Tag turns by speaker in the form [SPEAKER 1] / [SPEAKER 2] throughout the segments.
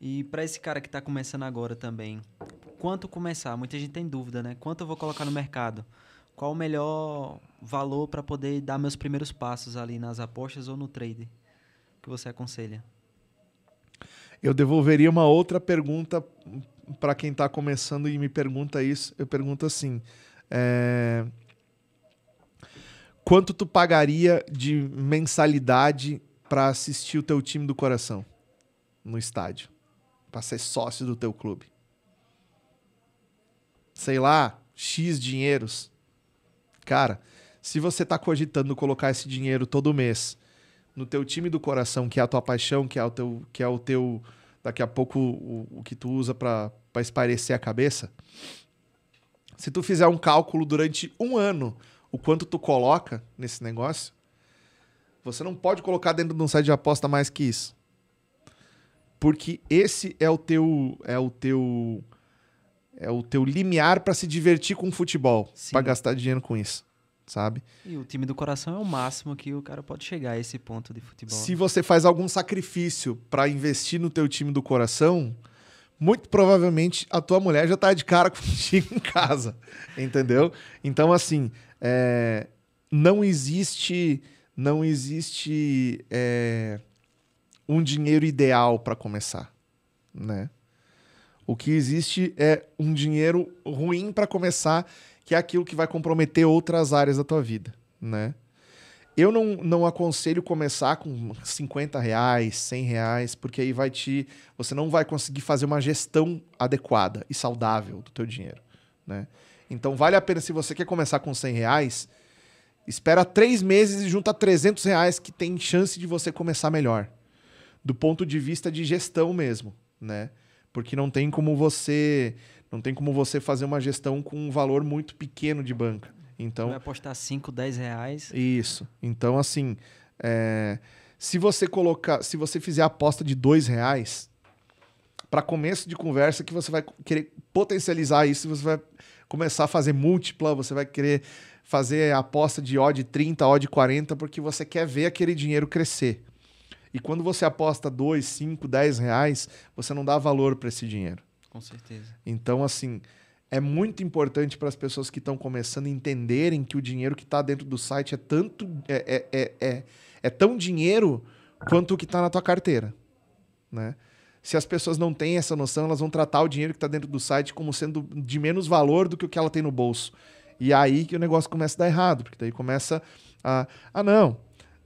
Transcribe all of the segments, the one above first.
[SPEAKER 1] E para esse cara que está começando agora também, quanto começar? Muita gente tem dúvida, né? Quanto eu vou colocar no mercado? Qual o melhor valor para poder dar meus primeiros passos ali nas apostas ou no trade? O que você aconselha?
[SPEAKER 2] Eu devolveria uma outra pergunta para quem está começando e me pergunta isso. Eu pergunto assim: é... quanto tu pagaria de mensalidade para assistir o teu time do coração no estádio? para ser sócio do teu clube. Sei lá, X dinheiros. Cara, se você está cogitando colocar esse dinheiro todo mês no teu time do coração, que é a tua paixão, que é o teu, que é o teu daqui a pouco o, o que tu usa para esparecer a cabeça, se tu fizer um cálculo durante um ano o quanto tu coloca nesse negócio, você não pode colocar dentro de um site de aposta mais que isso porque esse é o teu é o teu é o teu limiar para se divertir com o futebol, para gastar dinheiro com isso, sabe?
[SPEAKER 1] E o time do coração é o máximo que o cara pode chegar a esse ponto de futebol. Se
[SPEAKER 2] você faz algum sacrifício para investir no teu time do coração, muito provavelmente a tua mulher já tá de cara contigo em casa, entendeu? Então assim, é, não existe não existe é, um dinheiro ideal para começar, né? O que existe é um dinheiro ruim para começar, que é aquilo que vai comprometer outras áreas da tua vida, né? Eu não, não aconselho começar com 50 reais, 100 reais, porque aí vai te. Você não vai conseguir fazer uma gestão adequada e saudável do teu dinheiro. Né? Então vale a pena, se você quer começar com 100 reais, espera três meses e junta 300 reais que tem chance de você começar melhor do ponto de vista de gestão mesmo, né? Porque não tem como você não tem como você fazer uma gestão com um valor muito pequeno de banca. Então, Vai apostar 5, 10 reais. Isso. Então, assim, é, se você colocar, se você fizer a aposta de 2 reais, para começo de conversa que você vai querer potencializar isso, você vai começar a fazer múltipla, você vai querer fazer aposta de odd 30, odd 40, porque você quer ver aquele dinheiro crescer. E quando você aposta 2, 5, 10 reais, você não dá valor para esse dinheiro. Com certeza. Então, assim, é muito importante para as pessoas que estão começando entenderem que o dinheiro que está dentro do site é tanto. É, é, é, é, é tão dinheiro quanto o que está na tua carteira. Né? Se as pessoas não têm essa noção, elas vão tratar o dinheiro que está dentro do site como sendo de menos valor do que o que ela tem no bolso. E é aí que o negócio começa a dar errado, porque daí começa a. Ah, não,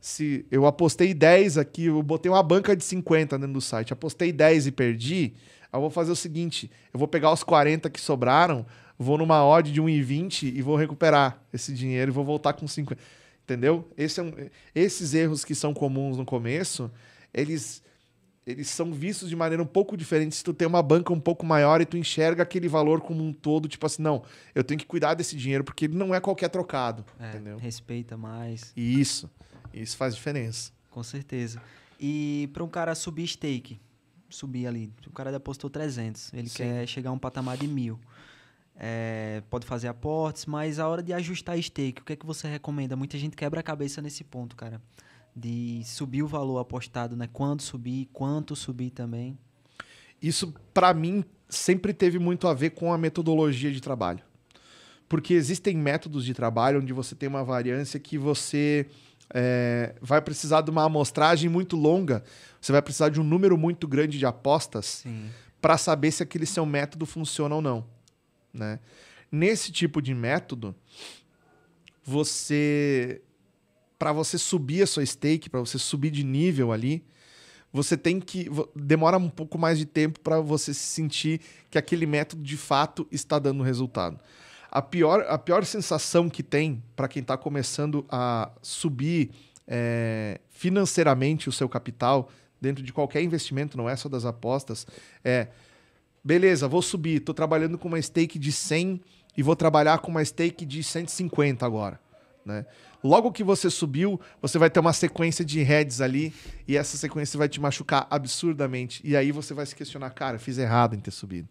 [SPEAKER 2] se eu apostei 10 aqui, eu botei uma banca de 50 dentro do site, apostei 10 e perdi, eu vou fazer o seguinte, eu vou pegar os 40 que sobraram, vou numa odd de 1,20 e vou recuperar esse dinheiro e vou voltar com 50. Entendeu? Esse é um, esses erros que são comuns no começo, eles eles são vistos de maneira um pouco diferente se tu tem uma banca um pouco maior e tu enxerga aquele valor como um todo, tipo assim, não, eu tenho que cuidar desse dinheiro porque ele não é qualquer trocado,
[SPEAKER 1] é, entendeu? Respeita mais. Isso. Isso faz diferença. Com certeza. E para um cara subir stake, subir ali, o cara depositou 300, ele Sim. quer chegar a um patamar de mil. É, pode fazer aportes, mas a hora de ajustar stake, o que é que você recomenda? Muita gente quebra a cabeça nesse ponto, cara. De subir o valor apostado, né? Quando subir, quanto subir também.
[SPEAKER 2] Isso, para mim, sempre teve muito a ver com a metodologia de trabalho. Porque existem métodos de trabalho onde você tem uma variância que você é, vai precisar de uma amostragem muito longa, você vai precisar de um número muito grande de apostas para saber se aquele seu método funciona ou não. Né? Nesse tipo de método, você. Para você subir a sua stake, para você subir de nível ali, você tem que. Demora um pouco mais de tempo para você sentir que aquele método de fato está dando resultado a pior, a pior sensação que tem para quem está começando a subir é, financeiramente o seu capital dentro de qualquer investimento, não é só das apostas, é beleza, vou subir, estou trabalhando com uma stake de 100 e vou trabalhar com uma stake de 150 agora. Né? Logo que você subiu, você vai ter uma sequência de heads ali e essa sequência vai te machucar absurdamente. E aí você vai se questionar, cara, fiz errado em ter subido.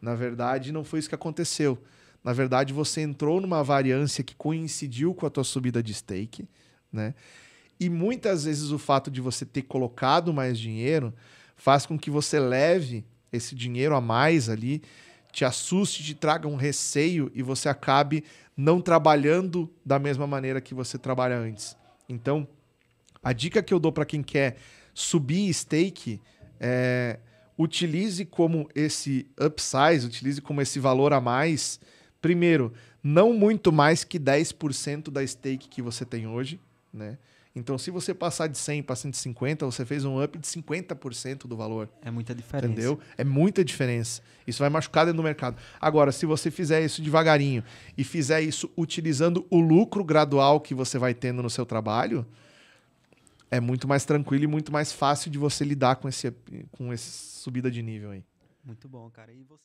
[SPEAKER 2] Na verdade, não foi isso que aconteceu. Na verdade, você entrou numa variância que coincidiu com a tua subida de stake, né? E muitas vezes o fato de você ter colocado mais dinheiro faz com que você leve esse dinheiro a mais ali, te assuste, te traga um receio e você acabe não trabalhando da mesma maneira que você trabalha antes. Então, a dica que eu dou para quem quer subir stake é utilize como esse upsize, utilize como esse valor a mais primeiro, não muito mais que 10% da stake que você tem hoje, né? Então, se você passar de 100 para 150, você fez um up de 50% do valor. É muita diferença. Entendeu? É muita diferença. Isso vai machucar dentro do mercado. Agora, se você fizer isso devagarinho e fizer isso utilizando o lucro gradual que você vai tendo no seu trabalho, é muito mais tranquilo e muito mais fácil de você lidar com, esse, com essa subida de nível aí.
[SPEAKER 1] Muito bom, cara. E você...